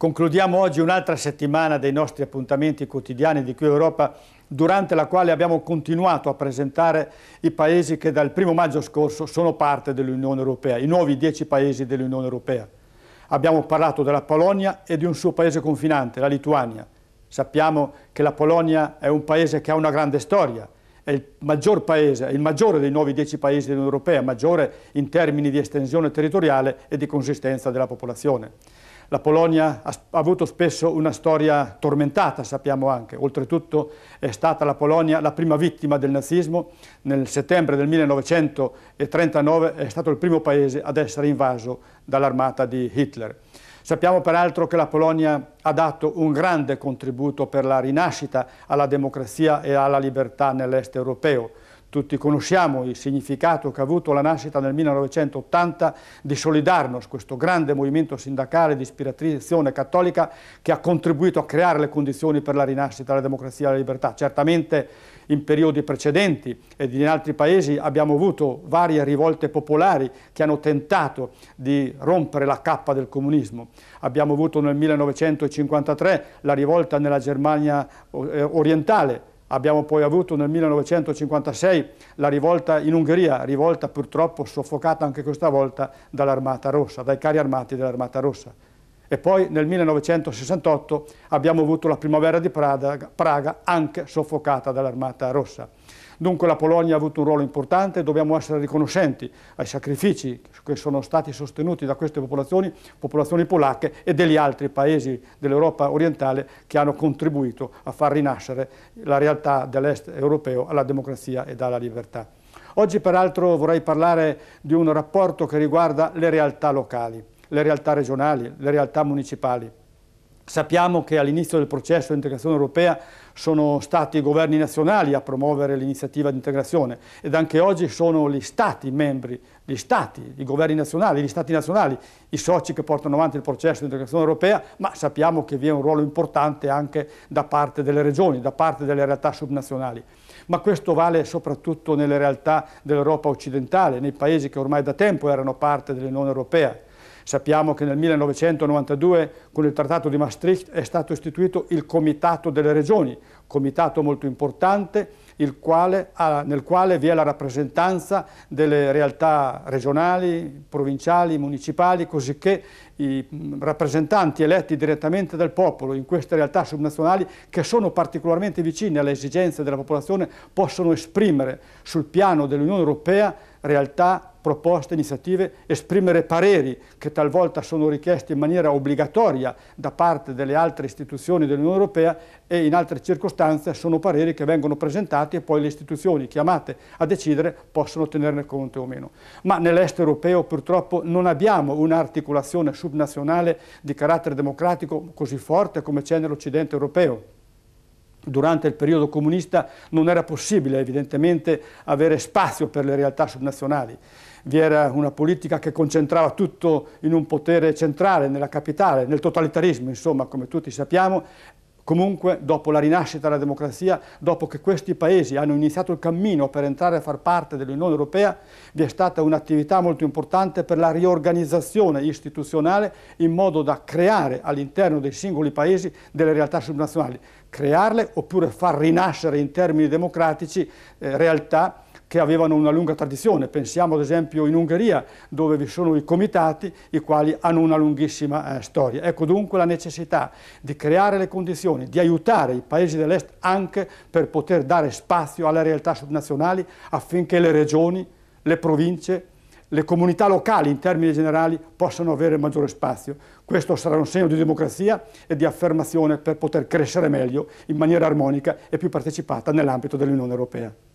Concludiamo oggi un'altra settimana dei nostri appuntamenti quotidiani di Qui Europa, durante la quale abbiamo continuato a presentare i paesi che dal 1 maggio scorso sono parte dell'Unione Europea, i nuovi dieci paesi dell'Unione Europea. Abbiamo parlato della Polonia e di un suo paese confinante, la Lituania. Sappiamo che la Polonia è un paese che ha una grande storia, è il maggior paese, il maggiore dei nuovi dieci paesi dell'Unione Europea, maggiore in termini di estensione territoriale e di consistenza della popolazione. La Polonia ha, avuto spesso una storia tormentata, sappiamo anche. Oltretutto è stata la Polonia la prima vittima del nazismo. Nel settembre del 1939 è stato il primo paese ad essere invaso dall'armata di Hitler. Sappiamo peraltro che la Polonia ha dato un grande contributo per la rinascita alla democrazia e alla libertà nell'est europeo tutti conosciamo il significato che ha avuto la nascita nel 1980 di Solidarnos, questo grande movimento sindacale di ispirazione cattolica che ha contribuito a creare le condizioni per la rinascita della democrazia e della libertà. Certamente in periodi precedenti ed in altri paesi abbiamo avuto varie rivolte popolari che hanno tentato di rompere la cappa del comunismo. Abbiamo avuto nel 1953 la rivolta nella Germania eh, orientale, Abbiamo poi avuto nel 1956 la rivolta in Ungheria, rivolta purtroppo soffocata anche questa volta dall'Armata Rossa, dai carri armati dell'Armata Rossa e poi nel 1968 abbiamo avuto la primavera di Praga, Praga anche soffocata dall'Armata Rossa. Dunque la Polonia ha avuto un ruolo importante e dobbiamo essere riconoscenti ai sacrifici che sono stati sostenuti da queste popolazioni, popolazioni polacche e degli altri paesi dell'Europa orientale che hanno contribuito a far rinascere la realtà dell'est europeo alla democrazia e alla libertà. Oggi peraltro vorrei parlare di un rapporto che riguarda le realtà locali le realtà regionali, le realtà municipali. Sappiamo che all'inizio del processo di integrazione europea sono stati i governi nazionali a promuovere l'iniziativa di integrazione ed anche oggi sono gli stati membri, gli stati, i governi nazionali, gli stati nazionali, i soci che portano avanti il processo di integrazione europea, ma sappiamo che vi è un ruolo importante anche da parte delle regioni, da parte delle realtà subnazionali ma questo vale soprattutto nelle realtà dell'Europa occidentale, nei paesi che ormai da tempo erano parte dell'Unione Europea, Sappiamo che nel 1992 con il Trattato di Maastricht è stato istituito il Comitato delle Regioni, comitato molto importante quale, nel quale vi è la rappresentanza delle realtà regionali, provinciali, municipali, cosicché i rappresentanti eletti direttamente dal popolo in queste realtà subnazionali che sono particolarmente vicine alle esigenze della popolazione possono esprimere sul piano dell'Unione Europea realtà proposte, iniziative, esprimere pareri che talvolta sono richiesti in maniera obbligatoria da parte delle altre istituzioni dell'Unione Europea e in altre circostanze sono pareri che vengono presentati e poi le istituzioni chiamate a decidere possono tenerne conto o meno. Ma nell'est europeo purtroppo non abbiamo un'articolazione subnazionale di carattere democratico così forte come c'è nell'Occidente europeo durante il periodo comunista non era possibile evidentemente avere spazio per le realtà subnazionali. Vi era una politica che concentrava tutto in un potere centrale, nella capitale, nel totalitarismo, insomma, come tutti sappiamo, Comunque, dopo la rinascita della democrazia, dopo che questi paesi hanno iniziato il cammino per entrare a far parte dell'Unione Europea, vi è stata un'attività molto importante per la riorganizzazione istituzionale in modo da creare all'interno dei singoli paesi delle realtà subnazionali, crearle oppure far rinascere in termini democratici eh, realtà che avevano una lunga tradizione. Pensiamo ad esempio in Ungheria dove vi sono i comitati i quali hanno una lunghissima eh, storia. Ecco dunque la necessità di creare le condizioni, di aiutare i paesi dell'Est anche per poter dare spazio alle realtà subnazionali affinché le regioni, le province, le comunità locali in termini generali possano avere maggiore spazio. Questo sarà un segno di democrazia e di affermazione per poter crescere meglio in maniera armonica e più partecipata nell'ambito dell'Unione Europea.